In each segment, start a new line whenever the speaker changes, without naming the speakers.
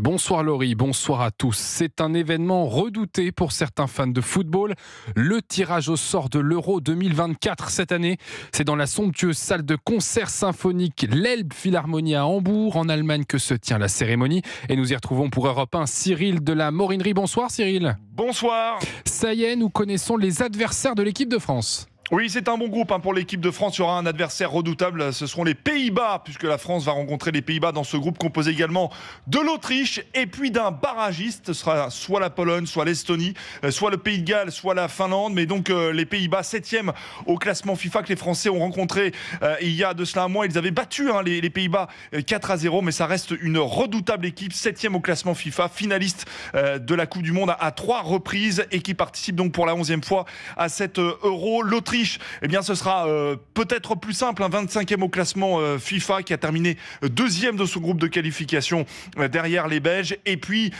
Bonsoir Laurie, bonsoir à tous. C'est un événement redouté pour certains fans de football. Le tirage au sort de l'Euro 2024 cette année, c'est dans la somptueuse salle de concert symphonique l'Elbe Philharmonie à Hambourg, en Allemagne, que se tient la cérémonie. Et nous y retrouvons pour Europe 1 Cyril de la Morinerie. Bonsoir Cyril. Bonsoir. Ça y est, nous connaissons les adversaires de l'équipe de France. Oui, c'est un bon groupe hein, pour l'équipe de France. Il y aura un adversaire
redoutable. Ce seront les Pays-Bas, puisque la France va rencontrer les Pays-Bas dans ce groupe composé également de l'Autriche et puis d'un barragiste. Ce sera soit la Pologne, soit l'Estonie, euh, soit le Pays de Galles, soit la Finlande. Mais donc euh, les Pays-Bas, septième au classement FIFA que les Français ont rencontré euh, il y a de cela un mois. Ils avaient battu hein, les, Pays-Bas 4 à 0, mais ça reste une redoutable équipe, septième au classement FIFA, finaliste de la Coupe du Monde à, trois reprises et qui participe donc pour la onzième fois à cette Euro. L'Autriche eh bien ce sera euh, peut-être plus simple. Un 25e au classement euh, FIFA qui a terminé deuxième de son groupe de qualification euh, derrière les Belges. Et puis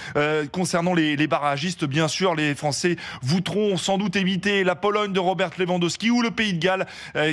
concernant les, barragistes, bien sûr, les Français voudront sans doute éviter la Pologne de Robert Lewandowski ou le Pays de Galles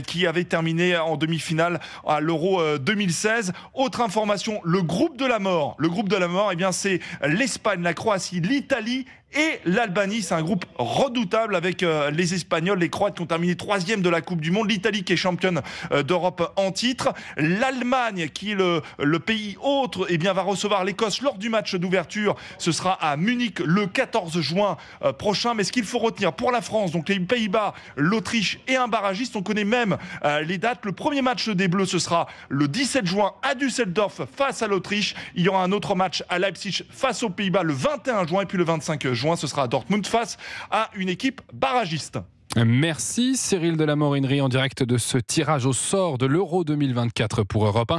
qui avait terminé en demi-finale à l'Euro 2016. Autre information, le groupe de la mort. Le groupe de la mort, eh bien c'est l'Espagne, la Croatie, l'Italie et l'Albanie, c'est un groupe redoutable avec euh, les Espagnols, les Croates qui ont terminé troisième de la Coupe du Monde, l'Italie qui est championne euh, d'Europe en titre, l'Allemagne qui est le, pays autre, eh bien, va recevoir l'Écosse lors du match d'ouverture. Ce sera à Munich le 14 juin euh, prochain. Mais ce qu'il faut retenir pour la France, donc les Pays-Bas, l'Autriche et un barragiste, on connaît même les dates. Le premier match des Bleus, ce sera le 17 juin à Düsseldorf face à l'Autriche. Il y aura un autre match à Leipzig face aux Pays-Bas le 21 juin et puis le 25 juin juin, ce sera à Dortmund face à une équipe
barragiste. Merci Cyril de la Morinerie en direct de ce tirage au sort de l'Euro 2024 pour Europe 1.